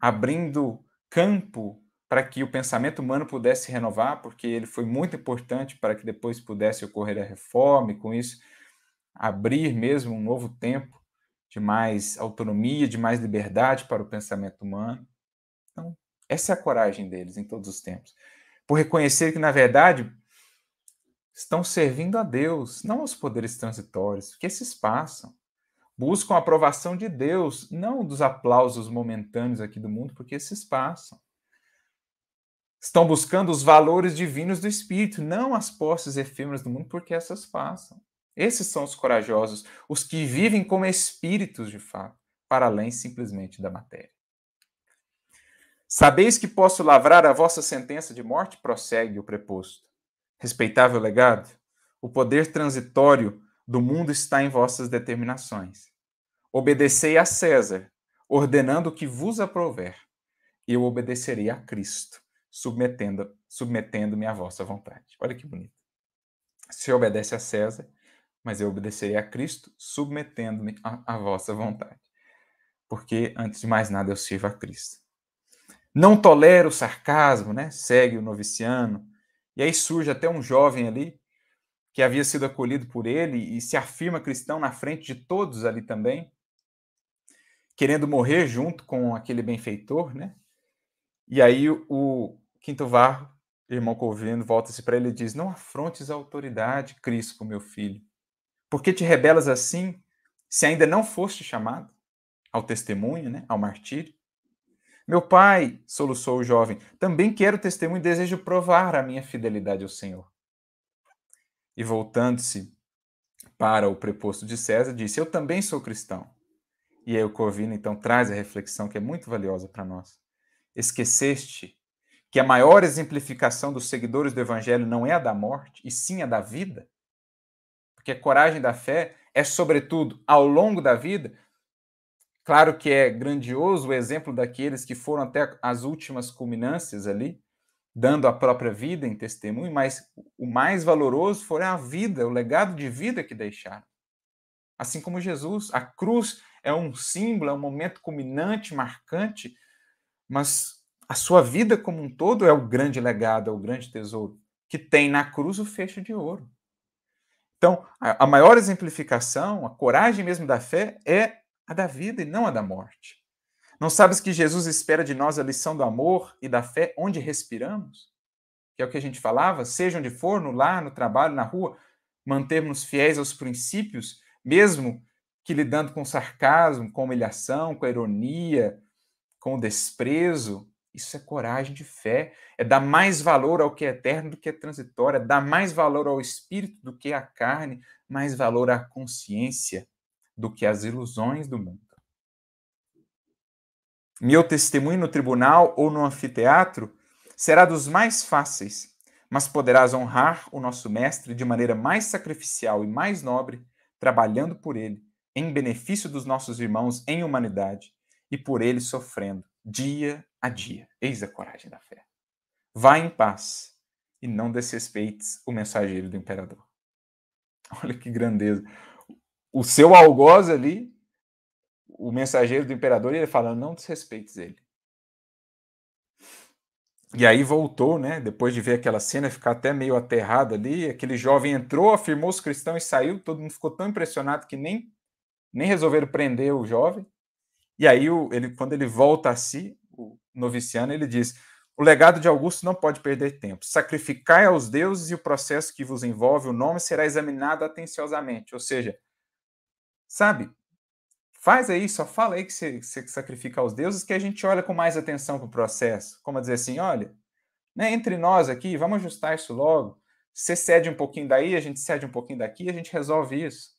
abrindo campo para que o pensamento humano pudesse renovar, porque ele foi muito importante para que depois pudesse ocorrer a reforma e, com isso, abrir mesmo um novo tempo de mais autonomia, de mais liberdade para o pensamento humano. Então, essa é a coragem deles em todos os tempos. Por reconhecer que, na verdade, estão servindo a Deus, não aos poderes transitórios, que esses passam buscam a aprovação de Deus, não dos aplausos momentâneos aqui do mundo, porque esses passam. Estão buscando os valores divinos do Espírito, não as posses efêmeras do mundo, porque essas passam. Esses são os corajosos, os que vivem como espíritos de fato, para além simplesmente da matéria. Sabeis que posso lavrar a vossa sentença de morte? Prossegue o preposto. Respeitável legado, o poder transitório do mundo está em vossas determinações. Obedecei a César, ordenando o que vos aprover. Eu obedecerei a Cristo, submetendo-me submetendo à vossa vontade. Olha que bonito. Se obedece a César, mas eu obedecerei a Cristo, submetendo-me à, à vossa vontade. Porque, antes de mais nada, eu sirvo a Cristo. Não tolero o sarcasmo, né? Segue o noviciano. E aí surge até um jovem ali que havia sido acolhido por ele e se afirma cristão na frente de todos ali também querendo morrer junto com aquele benfeitor, né? E aí o Quinto Varro, irmão Corvino, volta-se para ele e diz: Não afrontes a autoridade, Crispo, meu filho. Por que te rebelas assim, se ainda não foste chamado ao testemunho, né? ao martírio? Meu pai, soluçou o jovem, também quero testemunho e desejo provar a minha fidelidade ao Senhor. E voltando-se para o preposto de César, disse: Eu também sou cristão. E aí o Corvino, então, traz a reflexão que é muito valiosa para nós. Esqueceste que a maior exemplificação dos seguidores do Evangelho não é a da morte, e sim a da vida? Porque a coragem da fé é, sobretudo, ao longo da vida. Claro que é grandioso o exemplo daqueles que foram até as últimas culminâncias ali, dando a própria vida em testemunho, mas o mais valoroso foi a vida, o legado de vida que deixaram. Assim como Jesus, a cruz é um símbolo, é um momento culminante, marcante, mas a sua vida como um todo é o grande legado, é o grande tesouro, que tem na cruz o fecho de ouro. Então, a, maior exemplificação, a coragem mesmo da fé é a da vida e não a da morte. Não sabes que Jesus espera de nós a lição do amor e da fé onde respiramos? Que é o que a gente falava, seja onde for, no lar, no trabalho, na rua, mantermos fiéis aos princípios, mesmo que lidando com sarcasmo, com humilhação, com ironia, com desprezo, isso é coragem de fé, é dar mais valor ao que é eterno do que é transitório, é dar mais valor ao espírito do que à carne, mais valor à consciência do que às ilusões do mundo. Meu testemunho no tribunal ou no anfiteatro será dos mais fáceis, mas poderás honrar o nosso mestre de maneira mais sacrificial e mais nobre, trabalhando por ele, em benefício dos nossos irmãos em humanidade e por eles sofrendo dia a dia. Eis a coragem da fé. Vá em paz e não desrespeites o mensageiro do imperador. Olha que grandeza. O seu algoz ali, o mensageiro do imperador, ele falando: não desrespeites ele. E aí voltou, né? Depois de ver aquela cena, ficar até meio aterrado ali. Aquele jovem entrou, afirmou os cristãos e saiu. Todo mundo ficou tão impressionado que nem nem resolveram prender o jovem. E aí, o, ele, quando ele volta a si, o noviciano, ele diz: O legado de Augusto não pode perder tempo. Sacrificai aos deuses e o processo que vos envolve, o nome será examinado atenciosamente. Ou seja, sabe, faz aí, só fala aí que você, você sacrifica aos deuses, que a gente olha com mais atenção para o processo. Como dizer assim: olha, né, entre nós aqui, vamos ajustar isso logo. Você cede um pouquinho daí, a gente cede um pouquinho daqui, a gente resolve isso.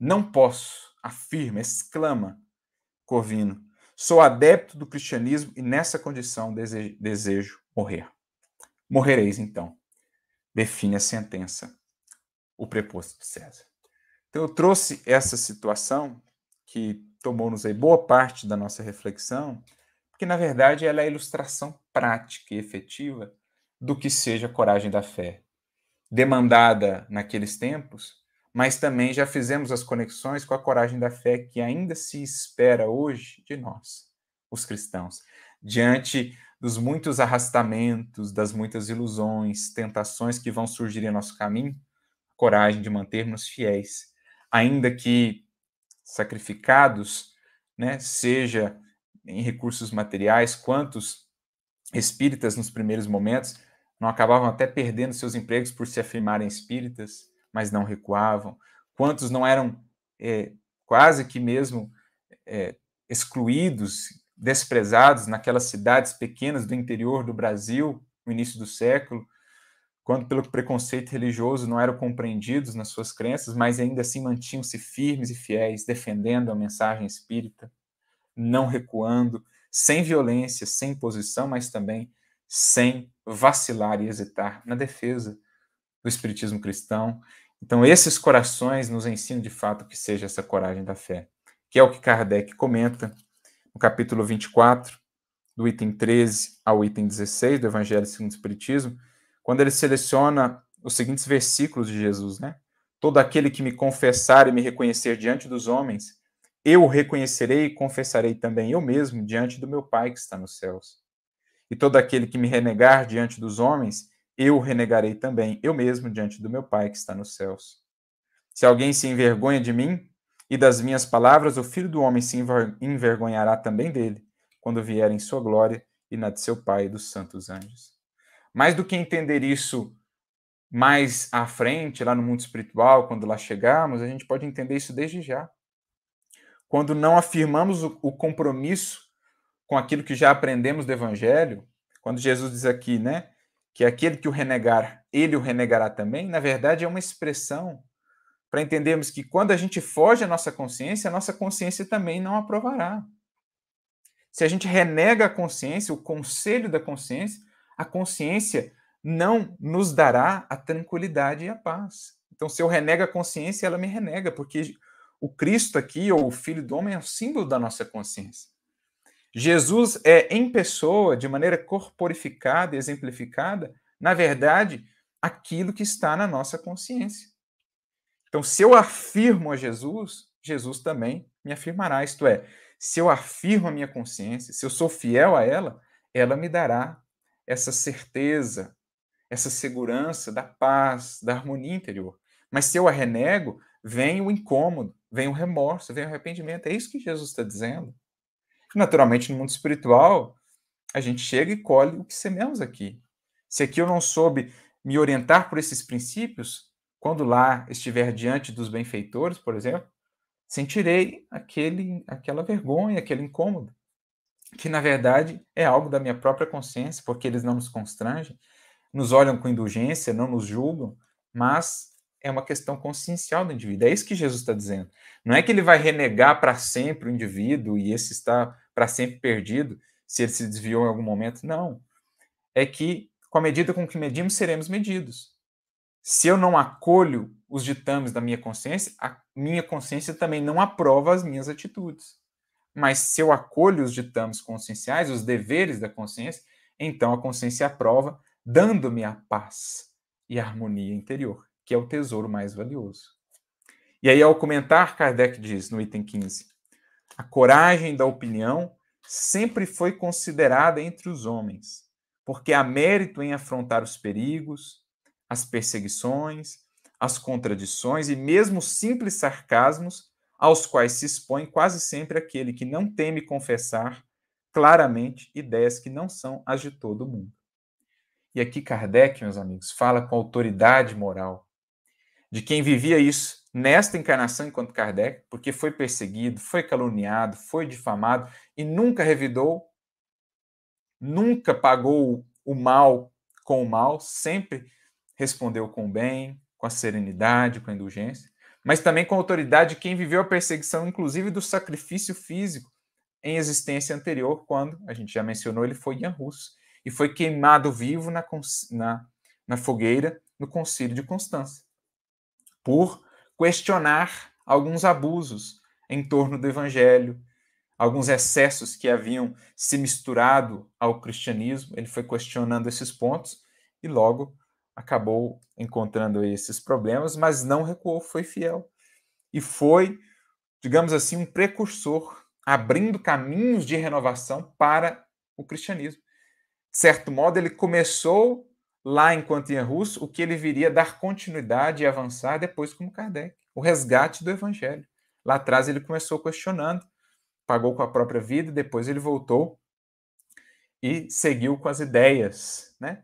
Não posso, afirma, exclama Corvino. Sou adepto do cristianismo e nessa condição desejo, desejo morrer. Morrereis então. Define a sentença o preposto de César. Então eu trouxe essa situação que tomou-nos aí boa parte da nossa reflexão, porque na verdade ela é a ilustração prática e efetiva do que seja a coragem da fé, demandada naqueles tempos mas também já fizemos as conexões com a coragem da fé que ainda se espera hoje de nós, os cristãos, diante dos muitos arrastamentos, das muitas ilusões, tentações que vão surgir em nosso caminho, a coragem de mantermos fiéis, ainda que sacrificados, né, seja em recursos materiais, quantos espíritas nos primeiros momentos não acabavam até perdendo seus empregos por se afirmarem espíritas, mas não recuavam, quantos não eram é, quase que mesmo é, excluídos, desprezados naquelas cidades pequenas do interior do Brasil no início do século, quando pelo preconceito religioso não eram compreendidos nas suas crenças, mas ainda assim mantinham-se firmes e fiéis, defendendo a mensagem espírita, não recuando, sem violência, sem posição, mas também sem vacilar e hesitar na defesa do Espiritismo cristão. Então, esses corações nos ensinam de fato que seja essa coragem da fé, que é o que Kardec comenta no capítulo 24, do item 13 ao item 16 do Evangelho segundo o Espiritismo, quando ele seleciona os seguintes versículos de Jesus, né? Todo aquele que me confessar e me reconhecer diante dos homens, eu o reconhecerei e confessarei também eu mesmo diante do meu Pai que está nos céus. E todo aquele que me renegar diante dos homens, eu renegarei também, eu mesmo, diante do meu Pai que está nos céus. Se alguém se envergonha de mim e das minhas palavras, o filho do homem se envergonhará também dele, quando vier em sua glória e na de seu Pai e dos santos anjos. Mais do que entender isso mais à frente, lá no mundo espiritual, quando lá chegarmos, a gente pode entender isso desde já. Quando não afirmamos o, compromisso com aquilo que já aprendemos do Evangelho, quando Jesus diz aqui, né? que é aquele que o renegar, ele o renegará também, na verdade é uma expressão para entendermos que quando a gente foge à nossa consciência, a nossa consciência também não aprovará. Se a gente renega a consciência, o conselho da consciência, a consciência não nos dará a tranquilidade e a paz. Então, se eu renego a consciência, ela me renega, porque o Cristo aqui, ou o Filho do Homem, é o símbolo da nossa consciência. Jesus é em pessoa, de maneira corporificada e exemplificada, na verdade, aquilo que está na nossa consciência. Então, se eu afirmo a Jesus, Jesus também me afirmará. Isto é, se eu afirmo a minha consciência, se eu sou fiel a ela, ela me dará essa certeza, essa segurança da paz, da harmonia interior. Mas se eu a renego, vem o incômodo, vem o remorso, vem o arrependimento. É isso que Jesus está dizendo. Porque, naturalmente, no mundo espiritual, a gente chega e colhe o que sememos aqui. Se aqui eu não soube me orientar por esses princípios, quando lá estiver diante dos benfeitores, por exemplo, sentirei aquele, aquela vergonha, aquele incômodo, que na verdade é algo da minha própria consciência, porque eles não nos constrangem, nos olham com indulgência, não nos julgam, mas é uma questão consciencial do indivíduo. É isso que Jesus está dizendo. Não é que ele vai renegar para sempre o indivíduo e esse está para sempre perdido se ele se desviou em algum momento. Não. É que com a medida com que medimos, seremos medidos. Se eu não acolho os ditames da minha consciência, a minha consciência também não aprova as minhas atitudes. Mas se eu acolho os ditames conscienciais, os deveres da consciência, então a consciência aprova, dando-me a paz e a harmonia interior que é o tesouro mais valioso. E aí, ao comentar, Kardec diz no item 15: a coragem da opinião sempre foi considerada entre os homens, porque há mérito em afrontar os perigos, as perseguições, as contradições e mesmo simples sarcasmos aos quais se expõe quase sempre aquele que não teme confessar claramente ideias que não são as de todo mundo. E aqui Kardec, meus amigos, fala com autoridade moral de quem vivia isso nesta encarnação enquanto Kardec, porque foi perseguido, foi caluniado, foi difamado e nunca revidou, nunca pagou o mal com o mal, sempre respondeu com o bem, com a serenidade, com a indulgência, mas também com a autoridade de quem viveu a perseguição, inclusive do sacrifício físico em existência anterior, quando, a gente já mencionou, ele foi Ian Russo e foi queimado vivo na, na, na fogueira no concílio de Constância por questionar alguns abusos em torno do evangelho, alguns excessos que haviam se misturado ao cristianismo. Ele foi questionando esses pontos e logo acabou encontrando esses problemas, mas não recuou, foi fiel e foi, digamos assim, um precursor, abrindo caminhos de renovação para o cristianismo. De certo modo, ele começou lá enquanto em Rus, o que ele viria dar continuidade e avançar depois como Kardec, o resgate do evangelho. Lá atrás ele começou questionando, pagou com a própria vida, depois ele voltou e seguiu com as ideias, né?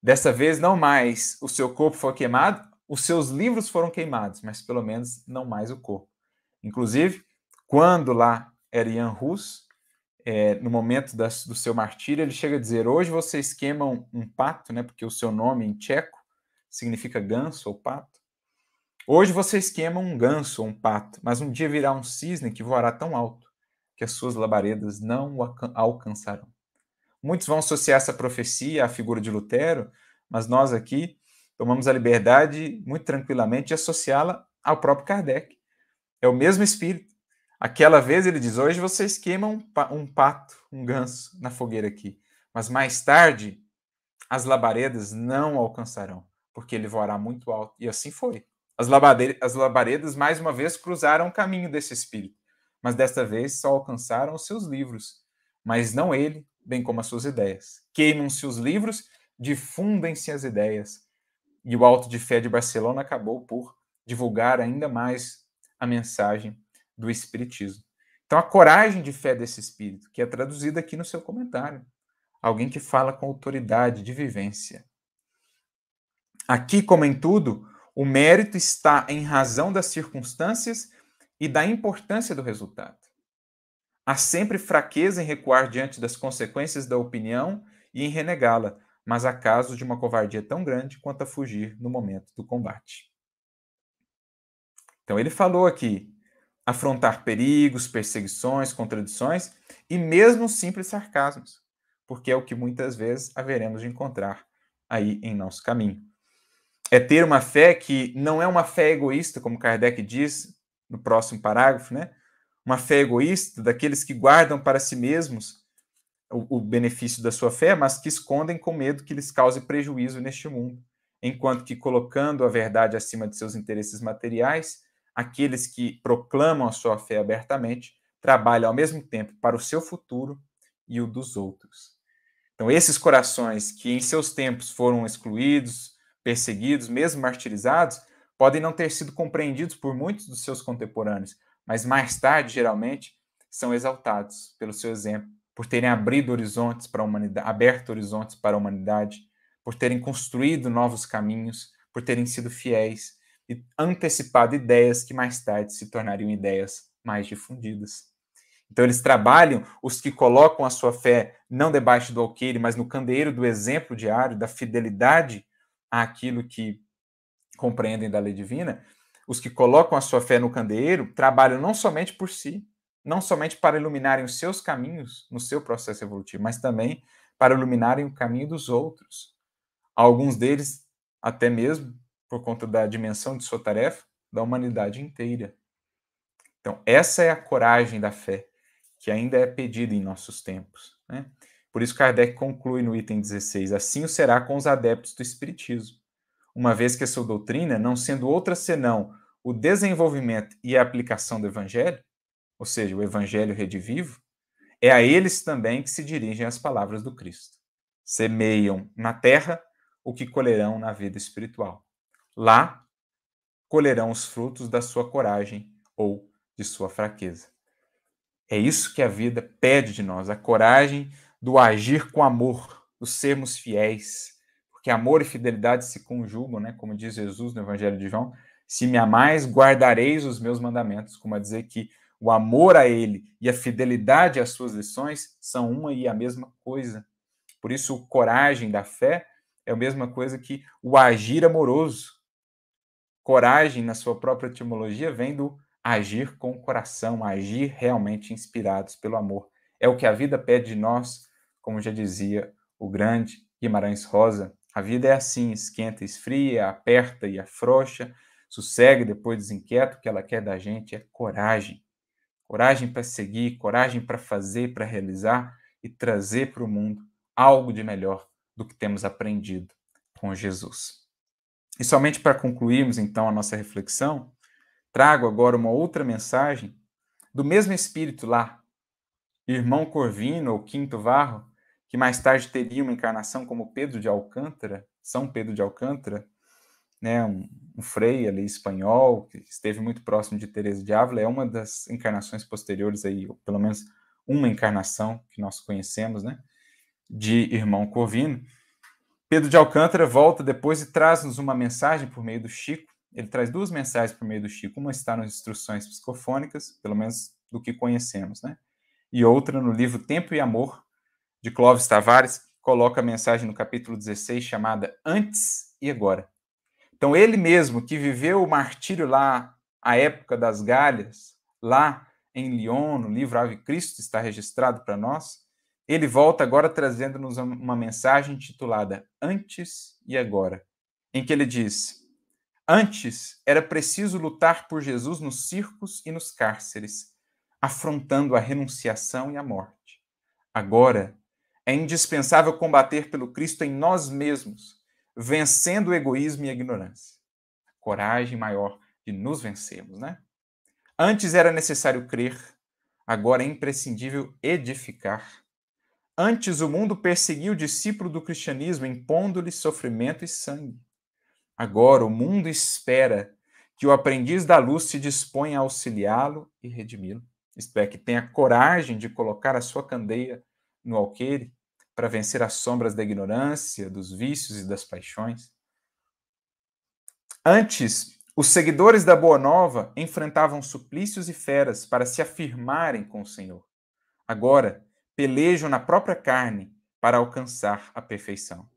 Dessa vez não mais o seu corpo foi queimado, os seus livros foram queimados, mas pelo menos não mais o corpo. Inclusive, quando lá era Ian Rus, é, no momento das, do seu martírio, ele chega a dizer: Hoje vocês queimam um pato, né, porque o seu nome em tcheco significa ganso ou pato. Hoje vocês queimam um ganso ou um pato, mas um dia virá um cisne que voará tão alto que as suas labaredas não o alcançarão. Muitos vão associar essa profecia à figura de Lutero, mas nós aqui tomamos a liberdade, muito tranquilamente, de associá-la ao próprio Kardec. É o mesmo espírito Aquela vez ele diz: Hoje vocês queimam um, pato, um ganso na fogueira aqui, mas mais tarde as labaredas não alcançarão, porque ele voará muito alto. E assim foi. As, as labaredas mais uma vez cruzaram o caminho desse espírito, mas desta vez só alcançaram os seus livros, mas não ele, bem como as suas ideias. Queimam-se os livros, difundem-se as ideias. E o Alto de Fé de Barcelona acabou por divulgar ainda mais a mensagem do Espiritismo. Então, a coragem de fé desse espírito, que é traduzida aqui no seu comentário. Alguém que fala com autoridade de vivência. Aqui, como em tudo, o mérito está em razão das circunstâncias e da importância do resultado. Há sempre fraqueza em recuar diante das consequências da opinião e em renegá-la, mas há casos de uma covardia tão grande quanto a fugir no momento do combate. Então, ele falou aqui afrontar perigos, perseguições, contradições e mesmo simples sarcasmos, porque é o que muitas vezes haveremos de encontrar aí em nosso caminho. É ter uma fé que não é uma fé egoísta, como Kardec diz no próximo parágrafo, né? Uma fé egoísta daqueles que guardam para si mesmos o, o benefício da sua fé, mas que escondem com medo que lhes cause prejuízo neste mundo, enquanto que colocando a verdade acima de seus interesses materiais, aqueles que proclamam a sua fé abertamente trabalham ao mesmo tempo para o seu futuro e o dos outros. Então, esses corações que em seus tempos foram excluídos, perseguidos, mesmo martirizados, podem não ter sido compreendidos por muitos dos seus contemporâneos, mas mais tarde, geralmente, são exaltados pelo seu exemplo, por terem abrido horizontes para a humanidade, aberto horizontes para a humanidade, por terem construído novos caminhos, por terem sido fiéis e antecipado ideias que mais tarde se tornariam ideias mais difundidas. Então, eles trabalham os que colocam a sua fé não debaixo do alqueire, mas no candeeiro do exemplo diário, da fidelidade àquilo que compreendem da lei divina. Os que colocam a sua fé no candeeiro trabalham não somente por si, não somente para iluminarem os seus caminhos no seu processo evolutivo, mas também para iluminarem o caminho dos outros. Alguns deles, até mesmo, por conta da dimensão de sua tarefa, da humanidade inteira. Então, essa é a coragem da fé que ainda é pedida em nossos tempos. Né? Por isso, Kardec conclui no item 16: assim o será com os adeptos do Espiritismo, uma vez que a sua doutrina, não sendo outra senão o desenvolvimento e a aplicação do Evangelho, ou seja, o Evangelho redivivo, é a eles também que se dirigem as palavras do Cristo. Semeiam na terra o que colherão na vida espiritual. Lá colherão os frutos da sua coragem ou de sua fraqueza. É isso que a vida pede de nós, a coragem do agir com amor, do sermos fiéis, porque amor e fidelidade se conjugam, né? Como diz Jesus no Evangelho de João, se me amais, guardareis os meus mandamentos, como a dizer que o amor a ele e a fidelidade às suas lições são uma e a mesma coisa. Por isso, o coragem da fé é a mesma coisa que o agir amoroso. Coragem, na sua própria etimologia, vem do agir com o coração, agir realmente inspirados pelo amor. É o que a vida pede de nós, como já dizia o grande Guimarães Rosa. A vida é assim: esquenta, esfria, aperta e afrouxa, sossegue depois desinquieta. O que ela quer da gente é coragem. Coragem para seguir, coragem para fazer, para realizar e trazer para o mundo algo de melhor do que temos aprendido com Jesus. E somente para concluirmos então a nossa reflexão, trago agora uma outra mensagem do mesmo espírito lá, irmão Corvino ou Quinto Varro, que mais tarde teria uma encarnação como Pedro de Alcântara, São Pedro de Alcântara, né, um, um frei ali espanhol que esteve muito próximo de Teresa de Ávila, é uma das encarnações posteriores aí, ou pelo menos uma encarnação que nós conhecemos, né, de irmão Corvino. Pedro de Alcântara volta depois e traz-nos uma mensagem por meio do Chico. Ele traz duas mensagens por meio do Chico. Uma está nas instruções psicofônicas, pelo menos do que conhecemos, né? E outra no livro Tempo e Amor, de Clóvis Tavares, coloca a mensagem no capítulo 16, chamada Antes e Agora. Então, ele mesmo que viveu o martírio lá, a época das galhas, lá em Lyon, no livro Ave Cristo, está registrado para nós, ele volta agora trazendo-nos uma mensagem intitulada Antes e Agora, em que ele diz: Antes era preciso lutar por Jesus nos circos e nos cárceres, afrontando a renunciação e a morte. Agora é indispensável combater pelo Cristo em nós mesmos, vencendo o egoísmo e a ignorância. coragem maior de nos vencermos, né? Antes era necessário crer, agora é imprescindível edificar Antes, o mundo perseguiu o discípulo do cristianismo, impondo-lhe sofrimento e sangue. Agora, o mundo espera que o aprendiz da luz se disponha a auxiliá-lo e redimi-lo. Isto é, que tenha coragem de colocar a sua candeia no alqueire para vencer as sombras da ignorância, dos vícios e das paixões. Antes, os seguidores da Boa Nova enfrentavam suplícios e feras para se afirmarem com o Senhor. Agora, pelejam na própria carne para alcançar a perfeição.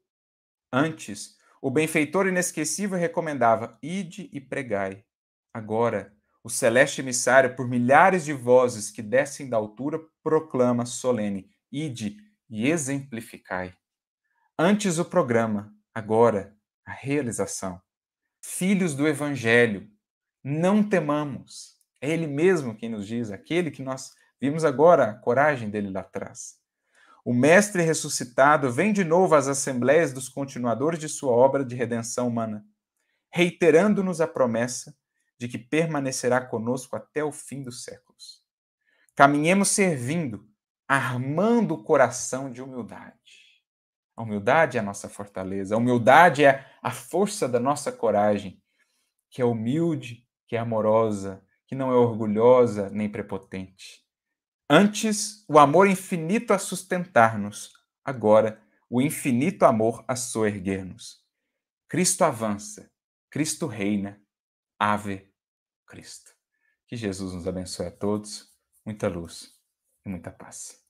Antes, o benfeitor inesquecível recomendava: ide e pregai. Agora, o celeste emissário, por milhares de vozes que descem da altura, proclama solene: ide e exemplificai. Antes o programa, agora a realização. Filhos do Evangelho, não temamos. É Ele mesmo quem nos diz, aquele que nós Vimos agora a coragem dele lá atrás. O Mestre ressuscitado vem de novo às assembleias dos continuadores de sua obra de redenção humana, reiterando-nos a promessa de que permanecerá conosco até o fim dos séculos. Caminhemos servindo, armando o coração de humildade. A humildade é a nossa fortaleza, a humildade é a força da nossa coragem, que é humilde, que é amorosa, que não é orgulhosa nem prepotente Antes, o amor infinito a sustentar-nos, agora, o infinito amor a soerguer-nos. Cristo avança, Cristo reina, Ave Cristo. Que Jesus nos abençoe a todos, muita luz e muita paz.